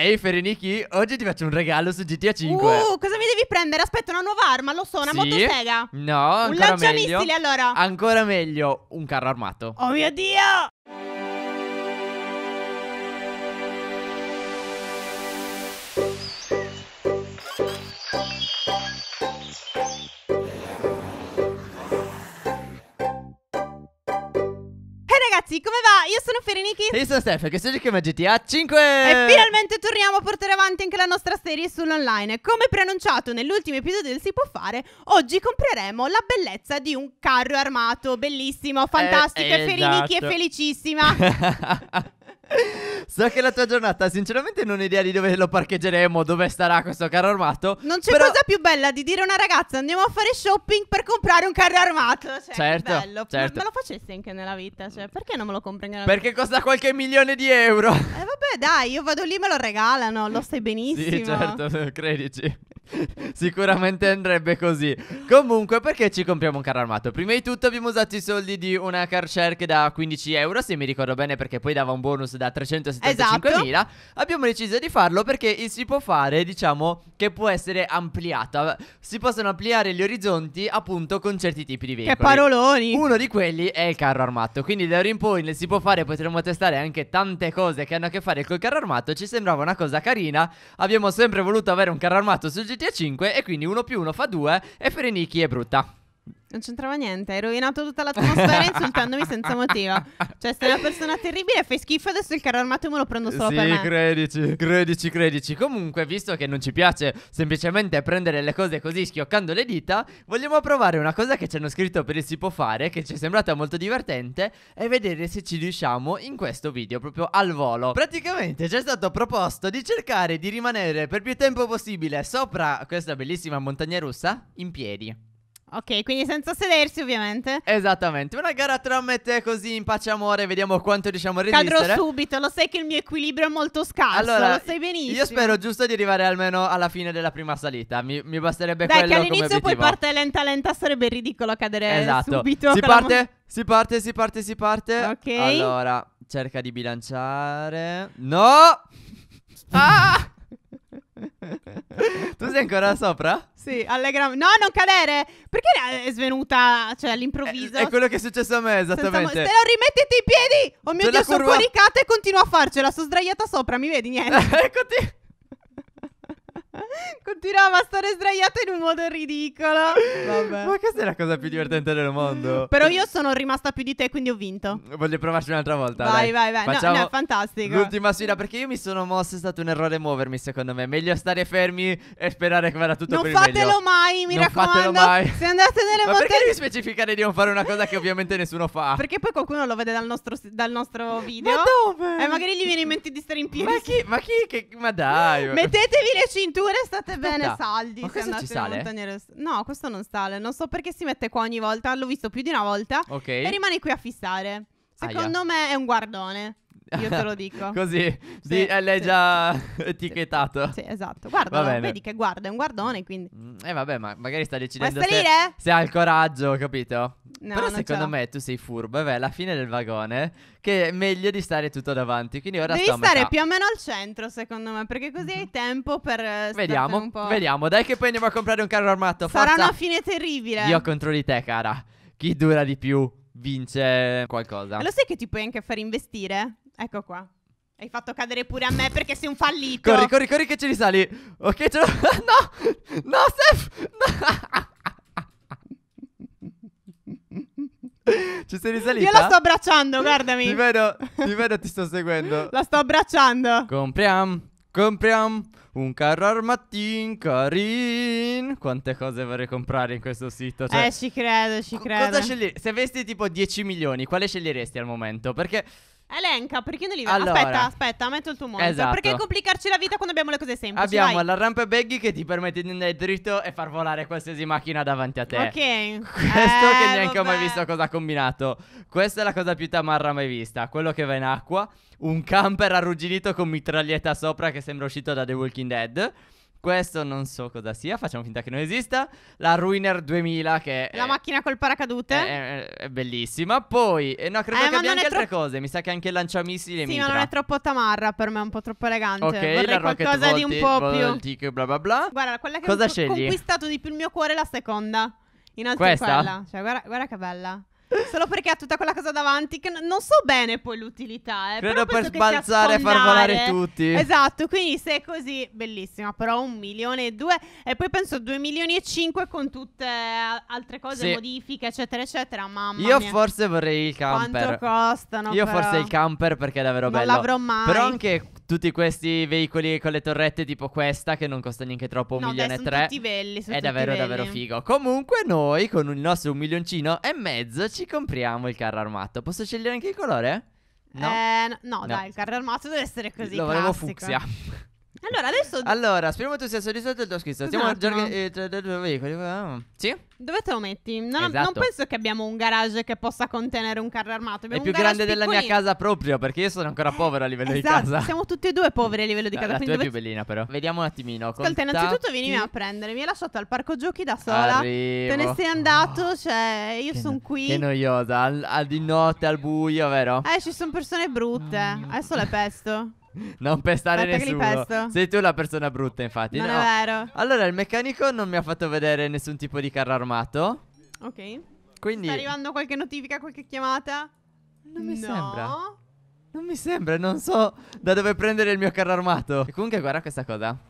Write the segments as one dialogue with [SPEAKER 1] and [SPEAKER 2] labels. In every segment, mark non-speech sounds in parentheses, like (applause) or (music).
[SPEAKER 1] Ehi Fereniki, oggi ti faccio un regalo su GTA 5 Uh,
[SPEAKER 2] cosa mi devi prendere? Aspetta, una nuova arma, lo so, una sì? motosega No, un ancora meglio Un lanciamissili allora
[SPEAKER 1] Ancora meglio, un carro armato Oh
[SPEAKER 2] mio Dio ragazzi, come va? Io sono Ferenichi. E io sono
[SPEAKER 1] Steph, che si chiama GTA 5. E
[SPEAKER 2] finalmente torniamo a portare avanti anche la nostra serie sull'online. Come preannunciato nell'ultimo episodio del Si può fare, oggi compreremo la bellezza di un carro armato. Bellissimo, eh, fantastico. Eh, esatto. E Ferenichi è felicissima.
[SPEAKER 1] (laughs) So che la tua giornata, sinceramente, non ho idea di dove lo parcheggeremo, dove starà questo carro armato.
[SPEAKER 2] Non c'è però... cosa più bella di dire a una ragazza andiamo a fare shopping per comprare un carro armato. Cioè, certo, bello. certo. Ma me lo facessi anche nella vita, cioè, perché non me lo compri nella perché
[SPEAKER 1] vita? Perché costa qualche milione di euro. Eh,
[SPEAKER 2] vabbè, dai, io vado lì e me lo regalano, lo stai (laughs) benissimo. Sì, certo,
[SPEAKER 1] (laughs) credici. (laughs) Sicuramente andrebbe così. Comunque, perché ci compriamo un carro armato? Prima di tutto abbiamo usato i soldi di una car share che da 15 euro, se mi ricordo bene, perché poi dava un bonus da 375.000. Esatto. Abbiamo deciso di farlo perché si può fare, diciamo, che può essere ampliata. Si possono ampliare gli orizzonti appunto con certi tipi di veicoli. Che paroloni! Uno di quelli è il carro armato. Quindi da ora in poi si può fare, Potremmo testare anche tante cose che hanno a che fare col carro armato. Ci sembrava una cosa carina. Abbiamo sempre voluto avere un carro armato sul GT a 5 e quindi 1 più 1 fa 2 e Ferenichi è brutta.
[SPEAKER 2] Non c'entrava niente, hai rovinato tutta l'atmosfera insultandomi senza motivo. Cioè, sei una persona terribile, fai schifo adesso il carro armato e me lo prendo solo sì, per me.
[SPEAKER 1] credici, credici, credici. Comunque, visto che non ci piace semplicemente prendere le cose così schioccando le dita, vogliamo provare una cosa che ci hanno scritto per il si può fare, che ci è sembrata molto divertente, e vedere se ci riusciamo in questo video, proprio al volo. Praticamente ci è stato proposto di cercare di rimanere per più tempo possibile sopra questa bellissima montagna russa in piedi.
[SPEAKER 2] Ok, quindi senza sedersi ovviamente.
[SPEAKER 1] Esattamente, una gara tra me e te così in pace amore, vediamo quanto riusciamo a resistere. Cadrò
[SPEAKER 2] subito, lo sai che il mio equilibrio è molto scarso, allora, lo sai benissimo. Io spero
[SPEAKER 1] giusto di arrivare almeno alla fine della prima salita, mi, mi basterebbe Dai, quello Dai, che all'inizio poi parte
[SPEAKER 2] lenta lenta, sarebbe ridicolo cadere esatto. subito. Si parte,
[SPEAKER 1] si parte, si parte, si parte. Ok. Allora, cerca di bilanciare. No! (laughs) ah! tu sei ancora sopra?
[SPEAKER 2] Sì, allegramente. No, non cadere! Perché è svenuta, cioè, all'improvviso? È, è
[SPEAKER 1] quello che è successo a me, esattamente. Senza... Te
[SPEAKER 2] lo rimettete i piedi! Oh mio C'è Dio, sono curva... coricata e continuo a farcela. Sono sdraiata sopra, mi vedi? Niente. (laughs) Eccoti! (laughs) Continuava a stare sdraiata in un modo ridicolo. Vabbè.
[SPEAKER 1] Ma questa è la cosa più divertente del mondo. Però
[SPEAKER 2] io sono rimasta più di te, quindi ho vinto.
[SPEAKER 1] Voglio provarci un'altra volta. Vai, dai. vai, vai. Facciamo no, no,
[SPEAKER 2] fantastico.
[SPEAKER 1] L'ultima sfida, perché io mi sono mosso, è stato un errore muovermi, secondo me. Meglio stare fermi e sperare che vada tutto non per il meglio. Non fatelo mai, mi non raccomando. Non fatelo mai. Se
[SPEAKER 2] andate nelle (laughs) Ma perché devi
[SPEAKER 1] specificare di non fare una cosa che ovviamente nessuno fa?
[SPEAKER 2] Perché poi qualcuno lo vede dal nostro, dal nostro video. Ma dove? E eh, magari gli viene in mente di stare in piedi. Ma chi? Ma chi?
[SPEAKER 1] Che, ma dai.
[SPEAKER 2] Mettetevi le cinture state Aspetta, bene saldi se andate ci sale? in montagna No, questo non sale. Non so perché si mette qua ogni volta. L'ho visto più di una volta. Ok. E rimane qui a fissare. Secondo Aia. me è un guardone. Io te lo dico. (laughs) Così,
[SPEAKER 1] sì, di, eh, l'hai sì, già sì, (laughs) etichettato. Sì, esatto. Guarda, vedi
[SPEAKER 2] che guarda, è un guardone, quindi...
[SPEAKER 1] Mm, eh vabbè, ma magari sta decidendo se, se, ha il coraggio, capito? No, Però secondo me tu sei furbo, vabbè, alla fine del vagone, che è meglio di stare tutto davanti, quindi ora Devi sto stare più o
[SPEAKER 2] meno al centro, secondo me, perché così hai mhm. tempo per... Eh, vediamo, un po'... vediamo,
[SPEAKER 1] dai che poi andiamo a comprare un carro armato, Sarà forza. una fine
[SPEAKER 2] terribile. Io
[SPEAKER 1] contro di te, cara. Chi dura di più? vince qualcosa. E lo sai
[SPEAKER 2] che ti puoi anche far investire? Ecco qua. Hai fatto cadere pure a me perché sei un fallito.
[SPEAKER 1] Corri, corri, corri che ce li sali. Ok, ce l'ho. (laughs) no! No, Sef! No! (laughs) ci sei risalita? Io la sto abbracciando,
[SPEAKER 2] guardami. ti vedo,
[SPEAKER 1] ti vedo, ti sto seguendo. (laughs) La sto
[SPEAKER 2] abbracciando.
[SPEAKER 1] Compriamo, compriamo un carro armatin carin. Quante cose vorrei comprare in questo sito. Cioè, eh, ci
[SPEAKER 2] credo, ci credo. Cosa sceglieresti?
[SPEAKER 1] Se avessi tipo 10 milioni, quale sceglieresti al momento? Perché...
[SPEAKER 2] Elenca, perché non li vedo? Allora. Aspetta, aspetta, metto il tuo monito. Esatto. Perché complicarci la vita quando abbiamo le cose semplici? Abbiamo vai. la
[SPEAKER 1] rampa baggy che ti permette di andare dritto e far volare qualsiasi macchina davanti a te. Ok. (laughs) Questo eh, che neanche vabbè. ho mai visto cosa ha combinato. Questa è la cosa più tamarra mai vista. Quello che va in acqua, un camper arrugginito con mitraglietta sopra che sembra uscito da The Walking Dead. Questo non so cosa sia, facciamo finta che non esista. La Ruiner 2000 che... La è, macchina col paracadute. È, è, è bellissima. Poi, eh, no, credo eh, che abbia anche tro- altre cose. Mi sa che anche il lanciamissili Sì, ma non è
[SPEAKER 2] troppo tamarra per me, è un po' troppo elegante. Ok, Vorrei la Rocket qualcosa volti, di un po' più... Voltic,
[SPEAKER 1] bla bla bla. Guarda, quella che cosa ha conquistato
[SPEAKER 2] di più il mio cuore è la seconda. In alto questa? Cioè, guarda, guarda che bella. Solo perché ha tutta quella cosa davanti che n- non so bene poi l'utilità. Eh, Credo per sbalzare e far volare tutti. Esatto, quindi se è così, bellissima. Però un milione e due. E poi penso due milioni e cinque con tutte eh, altre cose, sì. modifiche, eccetera, eccetera. Mamma Io mia.
[SPEAKER 1] forse vorrei il camper. Quanto
[SPEAKER 2] costano? Io però. forse il
[SPEAKER 1] camper perché è davvero non bello. Non l'avrò mai. Però anche tutti questi veicoli con le torrette tipo questa che non costa neanche troppo un no, milione e tre belli, è davvero belli. davvero figo comunque noi con il nostro un milioncino e mezzo ci compriamo il carro armato posso scegliere anche il colore? No. Eh,
[SPEAKER 2] no, no, dai, il carro armato deve essere così. Lo classico. volevo fucsia. Allora, adesso.
[SPEAKER 1] Allora, speriamo tu sia soddisfatto del tuo scritto. Stiamo a esatto. Eh,
[SPEAKER 2] sì? Dove te lo metti? Non, esatto. non, penso che abbiamo un garage che possa contenere un carro armato. Abbiamo È più grande piccolino. della mia casa
[SPEAKER 1] proprio, perché io sono ancora povero a livello esatto. di casa. Siamo
[SPEAKER 2] tutti e due poveri a livello di casa. La, la tua è più
[SPEAKER 1] bellina, però. Vediamo un attimino. Ascolta, contatti... innanzitutto vieni a
[SPEAKER 2] prendere. Mi hai lasciato al parco giochi da sola.
[SPEAKER 1] Arrivo. Te ne sei
[SPEAKER 2] andato, oh. cioè, io sono no... qui. Che
[SPEAKER 1] noiosa. Al, al di notte, al buio, vero?
[SPEAKER 2] Eh, ci sono persone brutte. Adesso le pesto.
[SPEAKER 1] (laughs) Non pestare Aspetta nessuno. Sei tu la persona brutta, infatti. Non no. è vero. Allora, il meccanico non mi ha fatto vedere nessun tipo di carro armato. Ok. Quindi. Sta arrivando
[SPEAKER 2] qualche notifica, qualche chiamata? Non mi no. sembra.
[SPEAKER 1] Non mi sembra, non so da dove prendere il mio carro armato. E comunque, guarda questa cosa. (laughs)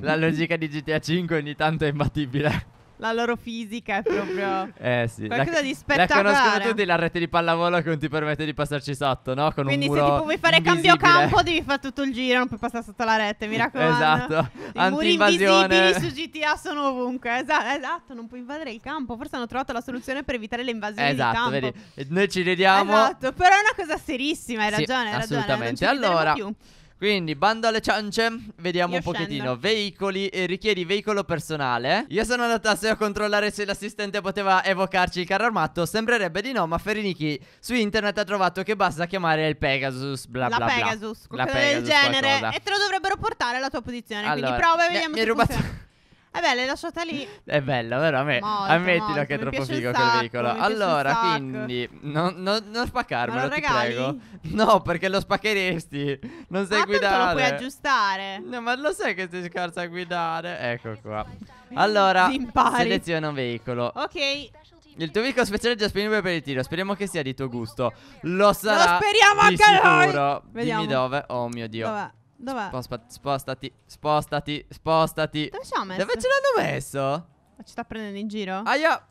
[SPEAKER 1] la logica di GTA 5 ogni tanto è imbattibile.
[SPEAKER 2] La loro fisica è proprio (laughs) eh sì, qualcosa la, di spettacolare. La conoscono
[SPEAKER 1] tutti la rete di pallavolo che non ti permette di passarci sotto, no? Con Quindi se tipo vuoi fare invisibile. cambio campo
[SPEAKER 2] devi fare tutto il giro, non puoi passare sotto la rete, mi raccomando. Esatto. I muri invisibili su GTA sono ovunque. Esatto, esatto, non puoi invadere il campo. Forse hanno trovato la soluzione per evitare le invasioni esatto, di campo.
[SPEAKER 1] Vedi. Noi ci vediamo. Esatto,
[SPEAKER 2] però è una cosa serissima, hai sì, ragione, hai assolutamente. ragione. Assolutamente. allora
[SPEAKER 1] quindi bando alle ciance Vediamo Io un pochettino scendo. Veicoli eh, Richiedi veicolo personale Io sono andato a SEO a controllare se l'assistente poteva evocarci il carro armato Sembrerebbe di no Ma Ferinichi su internet ha trovato che basta chiamare il Pegasus bla bla la Pegasus, bla. La Pegasus del genere qualcosa. E
[SPEAKER 2] te lo dovrebbero portare alla tua posizione allora, Quindi prova e vediamo mi, se mi hai rubato (laughs) È eh bella, l'hai lasciata lì.
[SPEAKER 1] È bella, vero? A me, molto, ammettilo molto. che è troppo figo sacco, quel veicolo. Allora, quindi, non, non, non spaccarmelo, ti prego. No, perché lo spaccheresti. Non sai ma ah, guidare. lo puoi aggiustare. No, ma lo sai che sei scarsa a guidare? Ecco qua. Allora, seleziona un veicolo. Ok. Il tuo veicolo speciale è già disponibile per il tiro. Speriamo che sia di tuo gusto. Lo sarà. Lo speriamo anche sicuro. noi. Vediamo. Dimmi dove. Oh mio dio. Vabbè. Dov'è? Spostati, spostati, spostati, spostati. Dove ci messo? Dove ce l'hanno messo?
[SPEAKER 2] Ma ci sta prendendo in giro? Aia!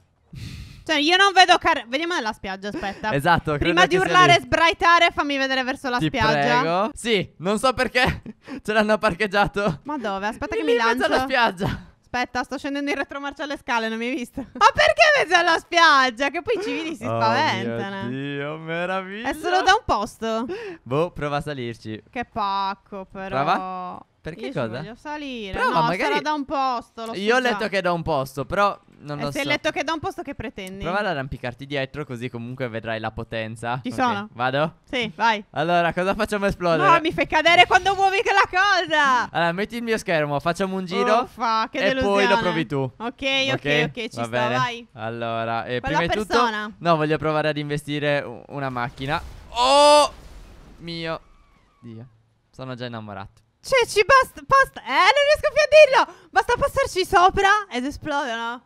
[SPEAKER 2] Cioè, io non vedo car... Vediamo nella spiaggia, aspetta. (laughs) esatto. credo Prima di urlare e sbraitare, fammi vedere verso la Ti spiaggia.
[SPEAKER 1] Prego. Sì, non so perché (laughs) ce l'hanno parcheggiato.
[SPEAKER 2] Ma dove? Aspetta che mi lancio. Verso la spiaggia aspetta, sto scendendo in retromarcia alle scale, non mi hai visto? Ma perché mezzo alla spiaggia? Che poi i civili si spaventano. Oh
[SPEAKER 1] mio Dio, meraviglia. È solo
[SPEAKER 2] da un posto.
[SPEAKER 1] Boh, prova a salirci.
[SPEAKER 2] Che pacco, però. Prova.
[SPEAKER 1] Perché Io ci cosa? voglio
[SPEAKER 2] salire. però, no, magari... sarà da un posto. Io so ho letto già. che è
[SPEAKER 1] da un posto, però non eh, lo se so. Se hai letto
[SPEAKER 2] che è da un posto, che pretendi? Prova ad
[SPEAKER 1] arrampicarti dietro, così comunque vedrai la potenza. Ci okay. sono. Vado? Sì, vai. Allora, cosa facciamo esplodere? No, mi
[SPEAKER 2] fai cadere quando muovi quella cosa.
[SPEAKER 1] Allora, metti il mio schermo, facciamo un giro. Uffa, che e delusione. E poi lo provi tu. Ok, ok, ok, okay ci Va sto, bene. vai. Allora, eh, prima persona. di tutto. No, voglio provare ad investire una macchina.
[SPEAKER 2] Oh
[SPEAKER 1] mio Dio, sono già innamorato. Cioè, ci basta, basta. Eh,
[SPEAKER 2] non riesco più a dirlo. Basta passarci sopra ed esplodono.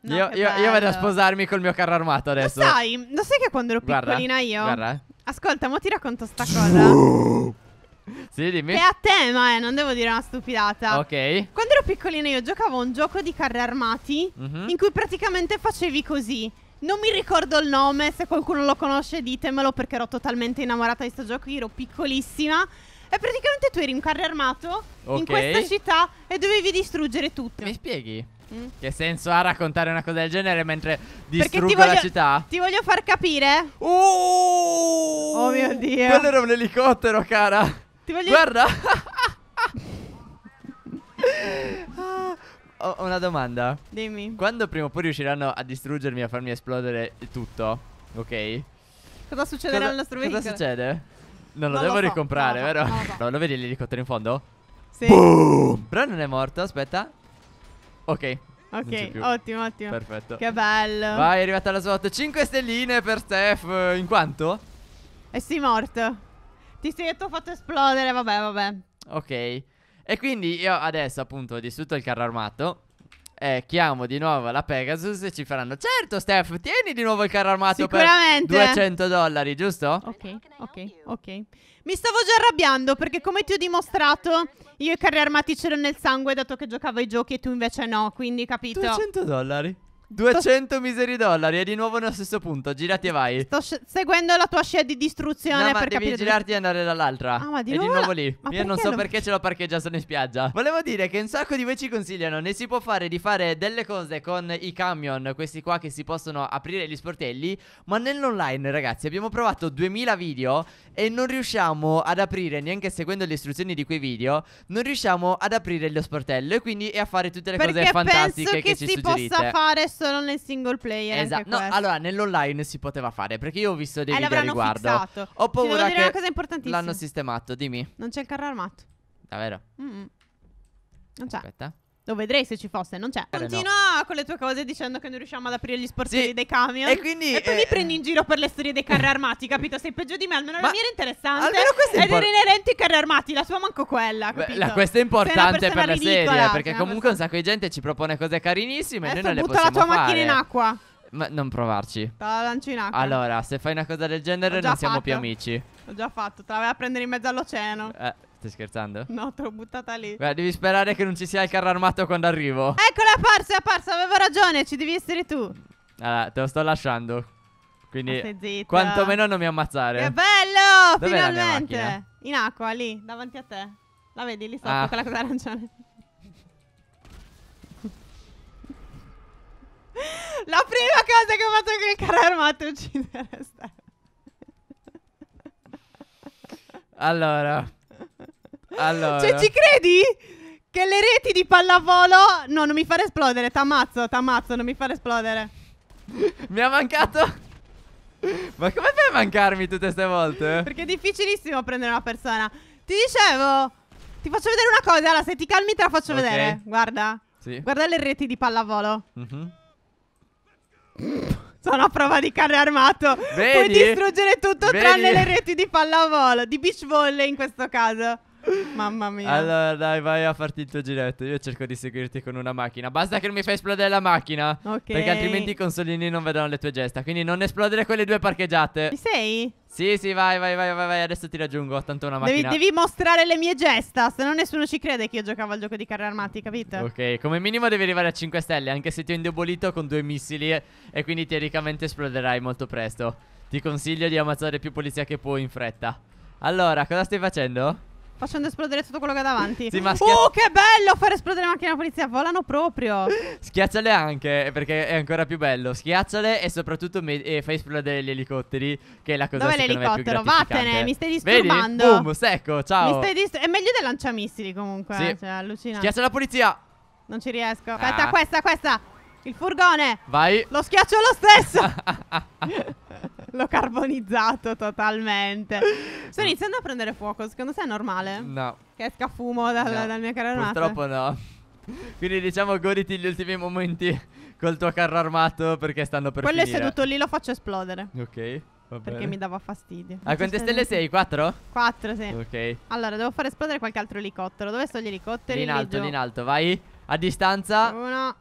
[SPEAKER 1] No, io, io, io, vado a sposarmi col mio carro armato adesso. Lo sai,
[SPEAKER 2] lo sai che quando ero piccolina io. Guarda. Eh. Ascolta, mo ti racconto sta cosa.
[SPEAKER 1] (laughs) sì, dimmi. è a
[SPEAKER 2] tema, eh, non devo dire una stupidata. Ok. Quando ero piccolina io giocavo a un gioco di carri armati mm -hmm. in cui praticamente facevi così. Non mi ricordo il nome, se qualcuno lo conosce ditemelo perché ero totalmente innamorata di questo gioco, io ero piccolissima e praticamente tu eri un carro armato okay. in questa città e dovevi distruggere tutto. Mi spieghi? Mm.
[SPEAKER 1] Che senso ha raccontare una cosa del genere mentre distruggo voglio, la città?
[SPEAKER 2] Ti voglio far capire. Uh, oh mio
[SPEAKER 1] dio. Quello era un elicottero, cara. Ti voglio Guarda. (laughs) ah. Ho una domanda. Dimmi. Quando prima o poi riusciranno a distruggermi, e a farmi esplodere tutto, ok? Cosa succederà cosa, al nostro veicolo? Cosa succede? Non lo non devo lo so. ricomprare, no, vero? No, (laughs) no, lo vedi l'elicottero in fondo? Sì. Boom! Però non è morto, aspetta. Ok. Ok, ottimo, ottimo. Perfetto. Che
[SPEAKER 2] bello. Vai,
[SPEAKER 1] è arrivata la slot. 5 stelline per Steph. Eh, in quanto? E eh sei morto.
[SPEAKER 2] Ti sei detto fatto esplodere, vabbè, vabbè.
[SPEAKER 1] Ok. E quindi io adesso appunto ho distrutto il carro armato eh, chiamo di nuovo la Pegasus e ci faranno Certo Steph, tieni di nuovo il carro armato per 200 dollari, giusto?
[SPEAKER 2] Ok, ok, ok Mi stavo già arrabbiando perché come ti ho dimostrato Io i carri armati ce c'erano nel sangue dato che giocavo ai giochi e tu invece no, quindi capito 200
[SPEAKER 1] dollari 200 miseri dollari e di nuovo nello stesso punto. Girati e vai. Sto
[SPEAKER 2] seguendo la tua scia di distruzione. No, ma per devi girarti
[SPEAKER 1] dove... e andare dall'altra. Ah, ma di e nuovo. E di nuovo la... lì. Ma Io non so lo... perché ce l'ho parcheggiato in spiaggia. Volevo dire che un sacco di voi ci consigliano. Ne si può fare di fare delle cose con i camion, questi qua che si possono aprire gli sportelli. Ma nell'online, ragazzi, abbiamo provato 2000 video e non riusciamo ad aprire, neanche seguendo le istruzioni di quei video, non riusciamo ad aprire lo sportello e quindi e a fare tutte le perché cose fantastiche che, che ci suggerite. Perché penso che si possa
[SPEAKER 2] fare solo nel single
[SPEAKER 1] player. Esatto. No, allora nell'online si poteva fare perché io ho visto dei eh, video a riguardo. Fissato. Ho paura Ti devo dire che l'hanno sistemato, dimmi.
[SPEAKER 2] Non c'è il carro armato. Davvero? Mm-mm. Non c'è. Aspetta. Lo vedrei se ci fosse, non c'è. Continua no. con le tue cose dicendo che non riusciamo ad aprire gli sportivi sì. dei camion. E quindi. E poi eh... mi prendi in giro per le storie dei carri armati, capito? Sei peggio di me, almeno Ma... la mia era interessante. Almeno questa è importante. Ed inerente ai carri armati, la tua manco quella. Beh, la, questa è importante per la serie, perché comunque
[SPEAKER 1] persona... un sacco di gente ci propone cose carinissime. E noi non le possiamo fare. butta la tua fare. macchina in acqua. Ma non provarci. Te la lancio in acqua. Allora, se fai una cosa del genere, non siamo più amici.
[SPEAKER 2] L'ho già fatto, te la vai a prendere in mezzo all'oceano.
[SPEAKER 1] Eh. Stai scherzando?
[SPEAKER 2] No, te l'ho buttata lì.
[SPEAKER 1] Beh, devi sperare che non ci sia il carro armato quando arrivo.
[SPEAKER 2] Eccola, è apparsa, è apparsa. Avevo ragione, ci devi essere tu.
[SPEAKER 1] Allora, te lo sto lasciando. Quindi, quantomeno non mi ammazzare. Che
[SPEAKER 2] bello, Dov'è finalmente. In acqua, lì, davanti a te. La vedi lì sotto, ah. quella cosa arancione. (laughs) La prima cosa che ho fatto con il carro armato è uccidere
[SPEAKER 1] Allora. Allora. Cioè, ci
[SPEAKER 2] credi? Che le reti di pallavolo. No, non mi fare esplodere. T'ammazzo, t'ammazzo, non mi fare esplodere.
[SPEAKER 1] mi ha mancato. Ma come fai a mancarmi tutte queste volte? Perché
[SPEAKER 2] è difficilissimo prendere una persona. Ti dicevo. Ti faccio vedere una cosa. Allora, se ti calmi, te la faccio okay. vedere. Guarda. Sì. Guarda le reti di pallavolo. Mm -hmm. Sono a prova di carne armato. Vedi? Puoi distruggere tutto Vedi? tranne le reti di pallavolo. Di beach volley in questo caso. Mamma mia.
[SPEAKER 1] Allora, dai, vai a farti il tuo giretto. Io cerco di seguirti con una macchina. Basta che non mi fai esplodere la macchina. Ok. Perché altrimenti i consolini non vedono le tue gesta. Quindi non esplodere quelle due parcheggiate. Ci sei? Sì, sì, vai, vai, vai, vai, adesso ti raggiungo, tanto una macchina. Devi,
[SPEAKER 2] devi mostrare le mie gesta, se no nessuno ci crede che io giocavo al gioco di carri armati, capito?
[SPEAKER 1] Ok, come minimo devi arrivare a 5 stelle, anche se ti ho indebolito con due missili e quindi teoricamente esploderai molto presto. Ti consiglio di ammazzare più polizia che puoi in fretta. Allora, cosa stai facendo?
[SPEAKER 2] facendo esplodere tutto quello che ha davanti. Sì, ma schia- uh, che bello fare esplodere le macchine della polizia, volano proprio.
[SPEAKER 1] Schiacciale anche, perché è ancora più bello. Schiacciale e soprattutto me- e fai esplodere gli elicotteri, che è la cosa Dov'è l'elicottero? Vattene, mi stai disturbando. Vedi? Boom, secco, ciao. Mi stai
[SPEAKER 2] dist- è meglio del lanciamissili comunque, sì. cioè, allucinante. Schiaccia la polizia. Non ci riesco. Ah. Aspetta, ah. questa, questa. Il furgone.
[SPEAKER 1] Vai. Lo schiaccio lo stesso.
[SPEAKER 2] (laughs) (laughs) L'ho carbonizzato totalmente. Sto iniziando a prendere fuoco, secondo te è normale? No. Che esca fumo dal, no. dal mio carro armato? Purtroppo
[SPEAKER 1] no. Quindi diciamo goditi gli ultimi momenti col tuo carro armato perché stanno per Quello finire. Quello
[SPEAKER 2] seduto lì, lo faccio esplodere.
[SPEAKER 1] Ok. perché mi dava fastidio. A quante stelle sei? 4? 4, sì. Ok.
[SPEAKER 2] Allora, devo far esplodere qualche altro elicottero. Dove sono gli elicotteri? Lì in alto, lì in alto,
[SPEAKER 1] vai. A distanza. Uno.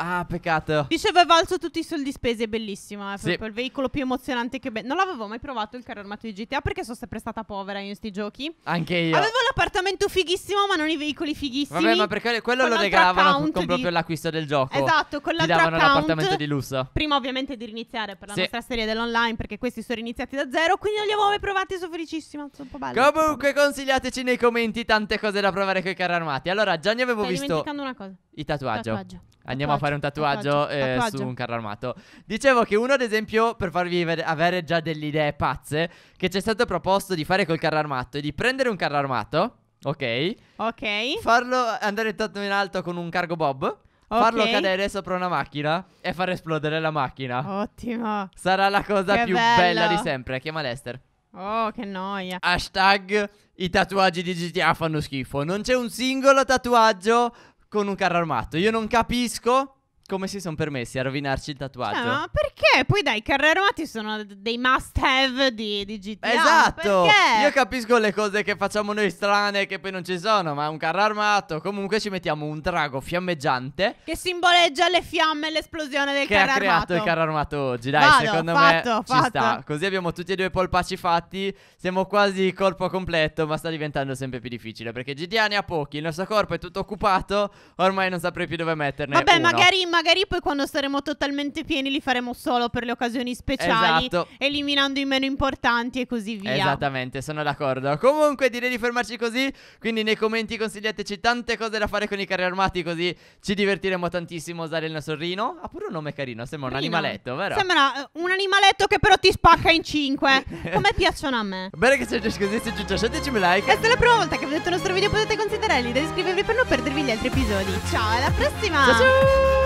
[SPEAKER 1] Ah, peccato.
[SPEAKER 2] Dicevo, è valso tutti i soldi spesi, è bellissimo. È eh, sì. proprio il veicolo più emozionante che... Be- non l'avevo mai provato il carro armato di GTA perché sono sempre stata povera in questi giochi.
[SPEAKER 1] Anche io. Avevo
[SPEAKER 2] l'appartamento fighissimo, ma non i veicoli fighissimi. Vabbè, ma perché quello lo regalavano con di... proprio
[SPEAKER 1] l'acquisto del gioco. Esatto,
[SPEAKER 2] con l'altro account. l'appartamento di lusso. Prima ovviamente di riniziare per la sì. nostra serie dell'online perché questi sono iniziati da zero, quindi non li avevo mai provati, sono felicissima. Sono un po' bello. Comunque
[SPEAKER 1] consigliateci nei commenti tante cose da provare con i carri armati. Allora, già ne avevo Stai visto... Sto dimenticando una cosa. I tatuaggio. tatuaggio. Andiamo tatuaggio. a fare un tatuaggio, tatuaggio. Eh, tatuaggio, su un carro armato. Dicevo che uno, ad esempio, per farvi avere già delle idee pazze, che ci è stato proposto di fare col carro armato è di prendere un carro armato, ok? Ok. Farlo andare tanto in alto con un cargo bob. Okay. Farlo cadere sopra una macchina e far esplodere la macchina.
[SPEAKER 2] Ottimo.
[SPEAKER 1] Sarà la cosa che più bello. bella di sempre. Chiama Lester. Oh, che noia. Hashtag i tatuaggi di GTA fanno schifo. Non c'è un singolo tatuaggio con un carro armato. Io non capisco come si sono permessi a rovinarci il tatuaggio? No, ah, ma
[SPEAKER 2] perché? Poi dai, i carri armati sono dei must have di, di GTA. Esatto! Perché? Io
[SPEAKER 1] capisco le cose che facciamo noi strane che poi non ci sono, ma un carro armato. Comunque ci mettiamo un drago fiammeggiante.
[SPEAKER 2] Che simboleggia le fiamme e l'esplosione del carro armato. Che ha creato il carro
[SPEAKER 1] armato oggi, dai, Vado, secondo fatto, me fatto. ci sta. Così abbiamo tutti e due i polpacci fatti, siamo quasi corpo completo, ma sta diventando sempre più difficile. Perché GTA ne ha pochi, il nostro corpo è tutto occupato, ormai non saprei più dove metterne Vabbè, uno. magari...
[SPEAKER 2] Ma magari poi quando saremo totalmente pieni li faremo solo per le occasioni speciali, esatto. eliminando i meno importanti e così via.
[SPEAKER 1] Esattamente, sono d'accordo. Comunque direi di fermarci così, quindi nei commenti consigliateci tante cose da fare con i carri armati così ci divertiremo tantissimo a usare il nostro Rino. Ha pure un nome carino, sembra Rino. un animaletto, vero?
[SPEAKER 2] Sembra eh, un animaletto che però ti spacca in cinque, (laughs) Come piacciono a me.
[SPEAKER 1] Bene che siete così, se ci lasciateci un like. E
[SPEAKER 2] se è la prima volta che vedete il nostro video potete considerarli da iscrivervi per non perdervi gli altri episodi. Ciao, alla prossima! ciao! ciao.